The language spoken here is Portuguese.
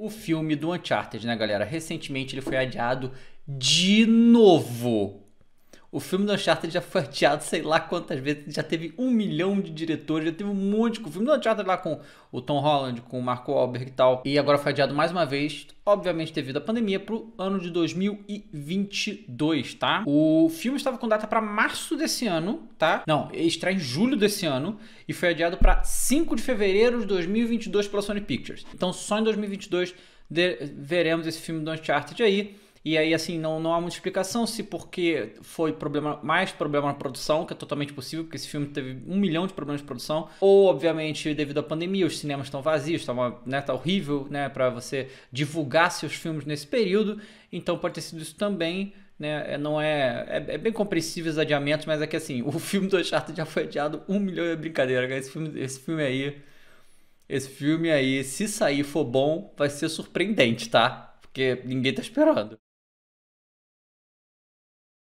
o filme do Uncharted, né, galera? Recentemente ele foi adiado de novo o filme do Uncharted já foi adiado sei lá quantas vezes, já teve um milhão de diretores, já teve um monte. O filme do Uncharted lá com o Tom Holland, com o Marco Wahlberg e tal. E agora foi adiado mais uma vez, obviamente devido à pandemia, pro ano de 2022, tá? O filme estava com data para março desse ano, tá? Não, está em julho desse ano e foi adiado para 5 de fevereiro de 2022 pela Sony Pictures. Então só em 2022 veremos esse filme do Uncharted aí. E aí, assim, não, não há muita explicação se porque foi problema, mais problema na produção, que é totalmente possível, porque esse filme teve um milhão de problemas de produção, ou, obviamente, devido à pandemia, os cinemas estão vazios, tá, uma, né, tá horrível, né, para você divulgar seus filmes nesse período, então pode ter sido isso também, né, é, não é, é, é bem compreensível os adiamentos, mas é que, assim, o filme do Uncharted já foi adiado um milhão é brincadeira, esse filme, esse filme aí, esse filme aí, se sair for bom, vai ser surpreendente, tá? Porque ninguém tá esperando.